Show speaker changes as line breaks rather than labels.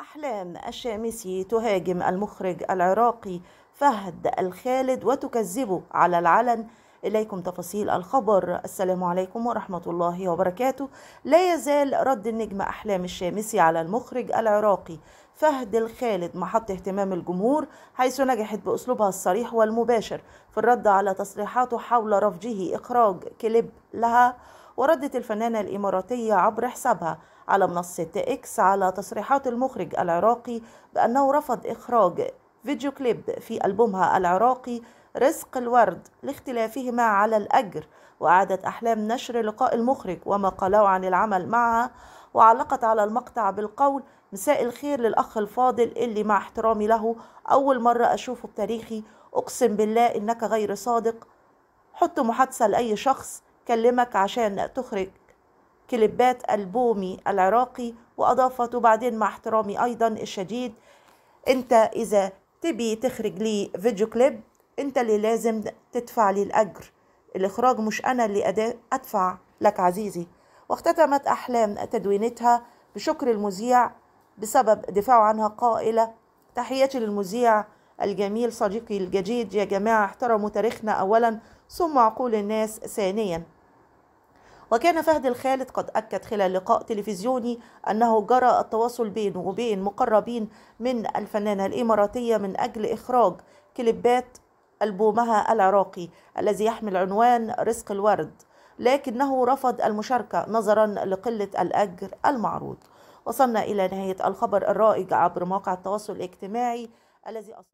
أحلام الشامسي تهاجم المخرج العراقي فهد الخالد وتكذبه على العلن إليكم تفاصيل الخبر السلام عليكم ورحمة الله وبركاته لا يزال رد النجم أحلام الشامسي على المخرج العراقي فهد الخالد محط اهتمام الجمهور حيث نجحت بأسلوبها الصريح والمباشر في الرد على تصريحاته حول رفضه إخراج كليب لها وردت الفنانة الإماراتية عبر حسابها على منصة إكس على تصريحات المخرج العراقي بأنه رفض إخراج فيديو كليب في ألبومها العراقي رزق الورد لاختلافهما على الأجر وأعادت أحلام نشر لقاء المخرج وما قاله عن العمل معها وعلقت على المقطع بالقول مساء الخير للأخ الفاضل اللي مع احترامي له أول مرة أشوفه بتاريخي أقسم بالله إنك غير صادق حط محادثة لأي شخص كلمك عشان تخرج كليبات البومي العراقي وأضافت وبعدين مع احترامي أيضا الشديد أنت إذا تبي تخرج لي فيديو كليب أنت اللي لازم تدفع لي الأجر الإخراج مش أنا اللي أدفع لك عزيزي واختتمت أحلام تدوينتها بشكر المذيع بسبب دفاعه عنها قائلة تحياتي للمذيع الجميل صديقي الجديد يا جماعة احترموا تاريخنا أولا ثم عقول الناس ثانيا وكان فهد الخالد قد أكد خلال لقاء تلفزيوني أنه جرى التواصل بينه وبين مقربين من الفنانة الإماراتية من أجل إخراج كليبات ألبومها العراقي الذي يحمل عنوان رزق الورد لكنه رفض المشاركة نظرا لقلة الأجر المعروض وصلنا إلى نهاية الخبر الرائج عبر موقع التواصل الاجتماعي الذي أص...